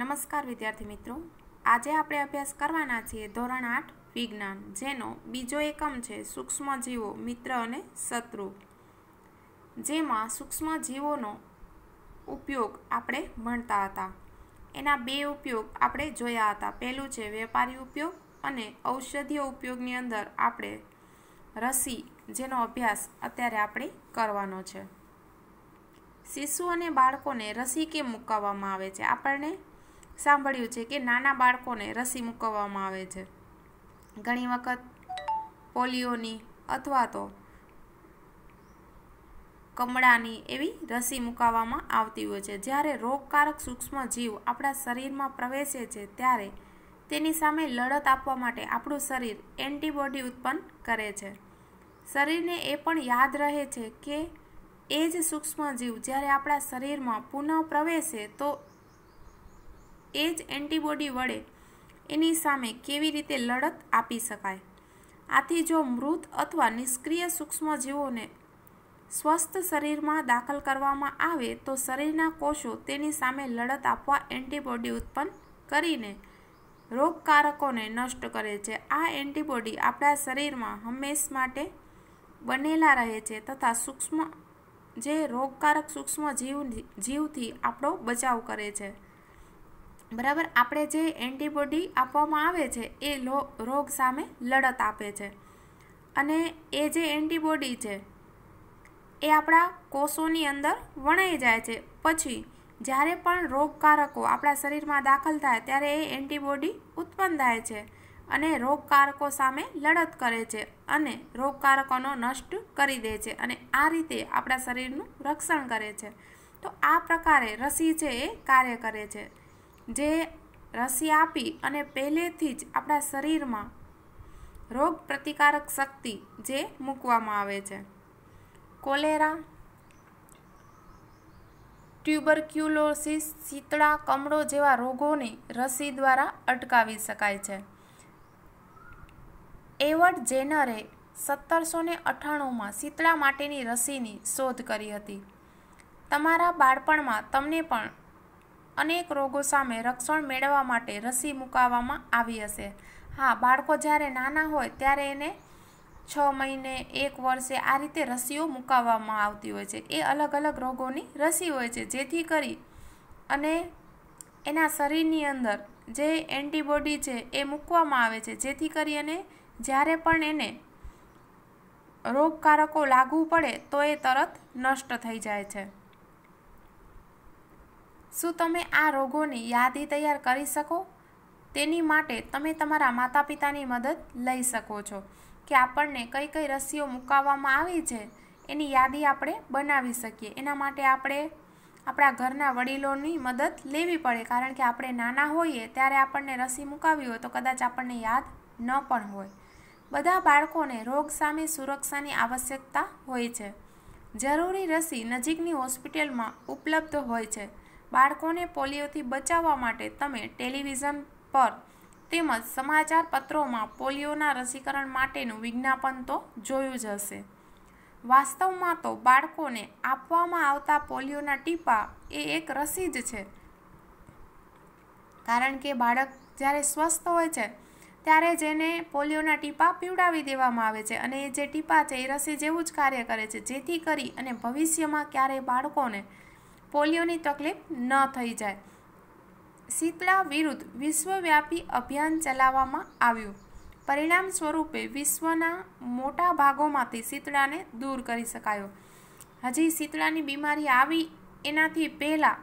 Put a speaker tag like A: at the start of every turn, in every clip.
A: નમસ્કાર વિદ્યાર્થી મિત્રો આજે આપણે અભ્યાસ કરવાના છીએ ધોરણ આઠ વિજ્ઞાન જેનો બીજો એકમ છે સૂક્ષ્મજીવો મિત્ર અને શત્રુ જેમાં સૂક્ષ્મજીવોનો ઉપયોગ આપણે ભણતા હતા એના બે ઉપયોગ આપણે જોયા હતા પહેલું છે વેપારી ઉપયોગ અને ઔષધીય ઉપયોગની અંદર આપણે રસી જેનો અભ્યાસ અત્યારે આપણે કરવાનો છે શિશુ અને બાળકોને રસી કેમ મૂકવામાં આવે છે આપણને સાંભળ્યું છે કે નાના બાળકોને રસી મૂકવામાં આવે છે ઘણી વખત પોલિયોની અથવા તો કમળાની એવી રસી મૂકાવવામાં આવતી હોય છે જ્યારે રોગકારક સૂક્ષ્મ જીવ આપણા શરીરમાં પ્રવેશે છે ત્યારે તેની સામે લડત આપવા માટે આપણું શરીર એન્ટીબોડી ઉત્પન્ન કરે છે શરીરને એ પણ યાદ રહે છે કે એ જ સૂક્ષ્મ જીવ જ્યારે આપણા શરીરમાં પુનઃ પ્રવેશે તો એ જ એન્ટીબોડી વડે એની સામે કેવી રીતે લડત આપી શકાય આથી જો મૃત અથવા નિષ્ક્રિય સૂક્ષ્મજીવોને સ્વસ્થ શરીરમાં દાખલ કરવામાં આવે તો શરીરના કોષો તેની સામે લડત આપવા એન્ટીબોડી ઉત્પન્ન કરીને રોગકારકોને નષ્ટ કરે છે આ એન્ટીબોડી આપણા શરીરમાં હંમેશ માટે બનેલા રહે છે તથા સૂક્ષ્મ જે રોગકારક સૂક્ષ્મ જીવ જીવથી આપણો બચાવ કરે છે બરાબર આપણે જે એન્ટીબોડી આપવામાં આવે છે એ રોગ સામે લડત આપે છે અને એ જે એન્ટીબોડી છે એ આપણા કોષોની અંદર વણાઈ જાય છે પછી જ્યારે પણ રોગકારકો આપણા શરીરમાં દાખલ થાય ત્યારે એ એન્ટીબોડી ઉત્પન્ન થાય છે અને રોગકારકો સામે લડત કરે છે અને રોગકારકોનો નષ્ટ કરી દે છે અને આ રીતે આપણા શરીરનું રક્ષણ કરે છે તો આ પ્રકારે રસી છે એ કાર્ય કરે છે જે રસી આપી અને પહેલેથી જ આપણા શરીરમાં રોગ પ્રતિકારક શક્તિ જે મૂકવામાં આવે છે કોલેરા ટ્યુબરક્યુલોસિસ શીતળા કમળો જેવા રોગોને રસી દ્વારા અટકાવી શકાય છે એવર્ડ જેનરે સત્તરસો ને અઠ્ઠાણુંમાં શીતળા માટેની રસીની શોધ કરી હતી તમારા બાળપણમાં તમને પણ અનેક રોગો સામે રક્ષણ મેળવવા માટે રસી મુકાવવામાં આવી હશે હા બાળકો જ્યારે નાના હોય ત્યારે એને છ મહિને એક વર્ષે આ રીતે રસીઓ મુકાવવામાં આવતી હોય છે એ અલગ અલગ રોગોની રસી હોય છે જેથી કરી અને એના શરીરની અંદર જે એન્ટીબોડી છે એ મૂકવામાં આવે છે જેથી કરી અને જ્યારે પણ એને રોગકારકો લાગુ પડે તો એ તરત નષ્ટ થઈ જાય છે શું તમે આ રોગોની યાદી તૈયાર કરી શકો તેની માટે તમે તમારા માતા પિતાની મદદ લઈ શકો છો કે આપણને કઈ કઈ રસીઓ મુકાવવામાં આવી છે એની યાદી આપણે બનાવી શકીએ એના માટે આપણે આપણા ઘરના વડીલોની મદદ લેવી પડે કારણ કે આપણે નાના હોઈએ ત્યારે આપણને રસી મુકાવી હોય તો કદાચ આપણને યાદ ન પણ હોય બધા બાળકોને રોગ સામે સુરક્ષાની આવશ્યકતા હોય છે જરૂરી રસી નજીકની હોસ્પિટલમાં ઉપલબ્ધ હોય છે બાળકોને પોલિયોથી બચાવવા માટે તમે ટેલિવિઝન પર તેમજ સમાચાર પત્રોમાં પોલિયોના રસીકરણ માટેનું વિજ્ઞાપન તો જોયું જ હશે વાસ્તવમાં તો બાળકોને આપવામાં આવતા પોલિયોના ટીપા એ એક રસી જ છે કારણ કે બાળક જ્યારે સ્વસ્થ હોય છે ત્યારે જેને પોલિયોના ટીપા પીવડાવી દેવામાં આવે છે અને એ જે ટીપા છે એ રસી જેવું જ કાર્ય કરે છે જેથી કરી અને ભવિષ્યમાં ક્યારેય બાળકોને પોલિયોની તકલીફ ન થઈ જાય શીતળા વિરુદ્ધ વિશ્વવ્યાપી અભિયાન ચલાવવામાં આવ્યું પરિણામ સ્વરૂપે વિશ્વના મોટા ભાગોમાંથી શીતળાને દૂર કરી શકાયો હજી શીતળાની બીમારી આવી એનાથી પહેલાં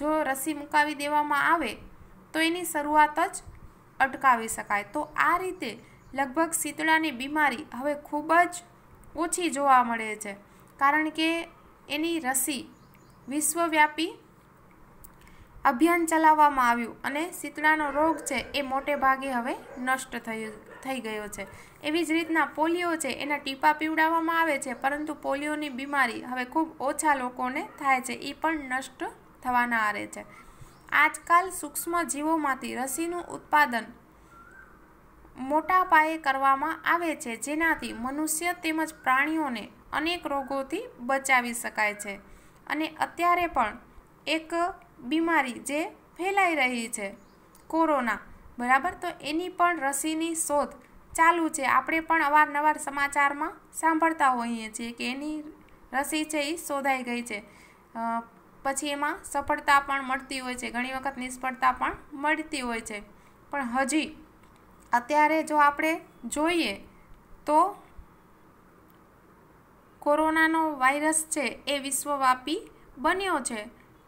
A: જો રસી મુકાવી દેવામાં આવે તો એની શરૂઆત જ અટકાવી શકાય તો આ રીતે લગભગ શીતળાની બીમારી હવે ખૂબ જ ઓછી જોવા મળે છે કારણ કે એની રસી વિશ્વવ્યાપી અભિયાન ચલાવવામાં આવ્યું અને શીતળાનો રોગ છે એ મોટે ભાગે હવે નષ્ટ થયું થઈ ગયો છે એવી જ રીતના પોલિયો છે એના ટીપા પીવડાવવામાં આવે છે પરંતુ પોલિયોની બીમારી હવે ખૂબ ઓછા લોકોને થાય છે એ પણ નષ્ટ થવાના આરે છે આજકાલ સૂક્ષ્મ જીવોમાંથી રસીનું ઉત્પાદન મોટા પાયે કરવામાં આવે છે જેનાથી મનુષ્ય તેમજ પ્રાણીઓને અનેક રોગોથી બચાવી શકાય છે અને અત્યારે પણ એક બીમારી જે ફેલાઈ રહી છે કોરોના બરાબર તો એની પણ રસીની શોધ ચાલુ છે આપણે પણ અવારનવાર સમાચારમાં સાંભળતા હોઈએ છીએ કે એની રસી છે એ શોધાઈ ગઈ છે પછી એમાં સફળતા પણ મળતી હોય છે ઘણી વખત નિષ્ફળતા પણ મળતી હોય છે પણ હજી અત્યારે જો આપણે જોઈએ તો કોરોનાનો વાયરસ છે એ વિશ્વવ્યાપી બન્યો છે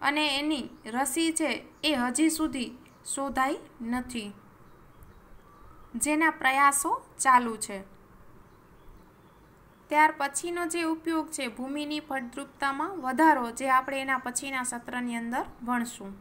A: અને એની રસી છે એ હજી સુધી શોધાઈ નથી જેના પ્રયાસો ચાલુ છે ત્યાર પછીનો જે ઉપયોગ છે ભૂમિની ફળદ્રુપતામાં વધારો જે આપણે એના પછીના સત્રની અંદર ભણશું